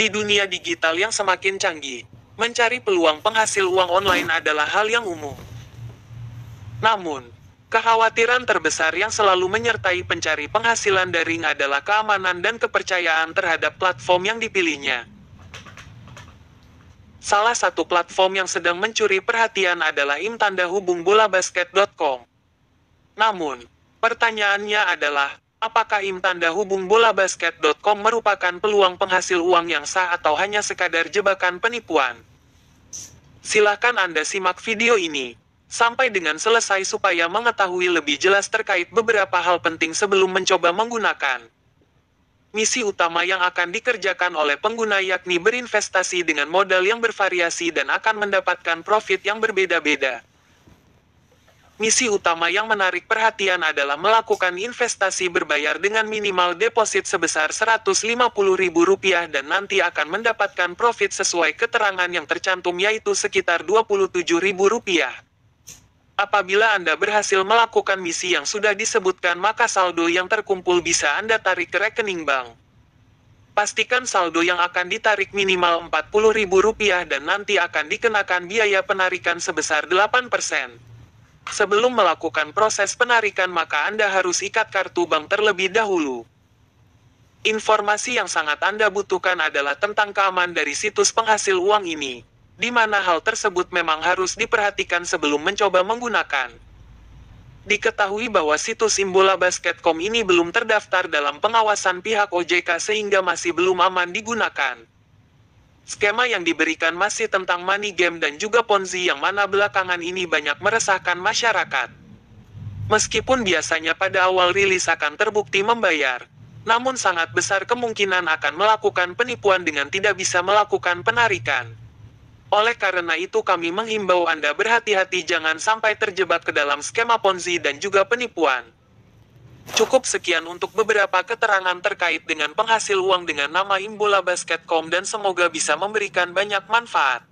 Di dunia digital yang semakin canggih, mencari peluang penghasil uang online adalah hal yang umum. Namun, kekhawatiran terbesar yang selalu menyertai pencari penghasilan daring adalah keamanan dan kepercayaan terhadap platform yang dipilihnya. Salah satu platform yang sedang mencuri perhatian adalah imtandahubungbolabasket.com. Namun, pertanyaannya adalah, Apakah Imtanda Hubung Bola Basket.com merupakan peluang penghasil uang yang sah atau hanya sekadar jebakan penipuan? Silahkan Anda simak video ini sampai dengan selesai supaya mengetahui lebih jelas terkait beberapa hal penting sebelum mencoba menggunakan. Misi utama yang akan dikerjakan oleh pengguna yakni berinvestasi dengan modal yang bervariasi dan akan mendapatkan profit yang berbeda-beda misi utama yang menarik perhatian adalah melakukan investasi berbayar dengan minimal deposit sebesar Rp150.000 dan nanti akan mendapatkan profit sesuai keterangan yang tercantum yaitu sekitar Rp27.000. Apabila Anda berhasil melakukan misi yang sudah disebutkan maka saldo yang terkumpul bisa Anda tarik ke rekening bank. Pastikan saldo yang akan ditarik minimal Rp40.000 dan nanti akan dikenakan biaya penarikan sebesar 8%. Sebelum melakukan proses penarikan maka Anda harus ikat kartu bank terlebih dahulu. Informasi yang sangat Anda butuhkan adalah tentang keamanan dari situs penghasil uang ini, di mana hal tersebut memang harus diperhatikan sebelum mencoba menggunakan. Diketahui bahwa situs Imbola Basket.com ini belum terdaftar dalam pengawasan pihak OJK sehingga masih belum aman digunakan. Skema yang diberikan masih tentang money game dan juga ponzi yang mana belakangan ini banyak meresahkan masyarakat. Meskipun biasanya pada awal rilis akan terbukti membayar, namun sangat besar kemungkinan akan melakukan penipuan dengan tidak bisa melakukan penarikan. Oleh karena itu kami menghimbau Anda berhati-hati jangan sampai terjebak ke dalam skema ponzi dan juga penipuan. Cukup sekian untuk beberapa keterangan terkait dengan penghasil uang dengan nama Imbola Basket.com dan semoga bisa memberikan banyak manfaat.